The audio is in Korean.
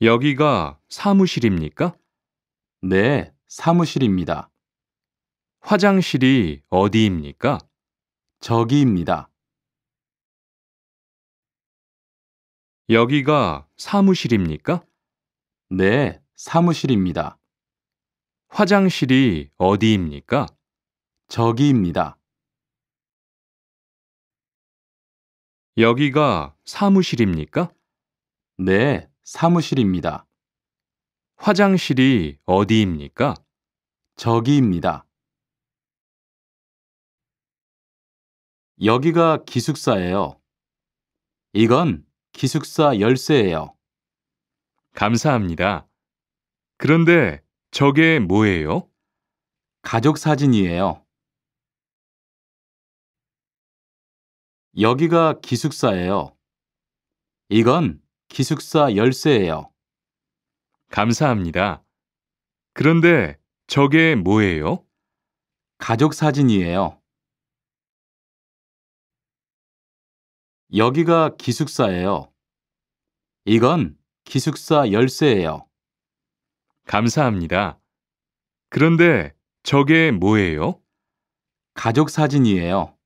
여기가 사무실입니까? 네, 사무실입니다. 화장실이 어디입니까? 저기입니다. 여기가 사무실입니까? 네, 사무실입니다. 화장실이 어디입니까? 저기입니다. 여기가 사무실입니까? 네, 사무실입니다. 화장실이 어디입니까? 저기입니다. 여기가 기숙사예요. 이건 기숙사 열쇠예요. 감사합니다. 그런데 저게 뭐예요? 가족 사진이에요. 여기가 기숙사예요. 이건 기숙사 열쇠예요. 감사합니다. 그런데 저게 뭐예요? 가족 사진이에요. 여기가 기숙사예요. 이건 기숙사 열쇠예요. 감사합니다. 그런데 저게 뭐예요? 가족 사진이에요.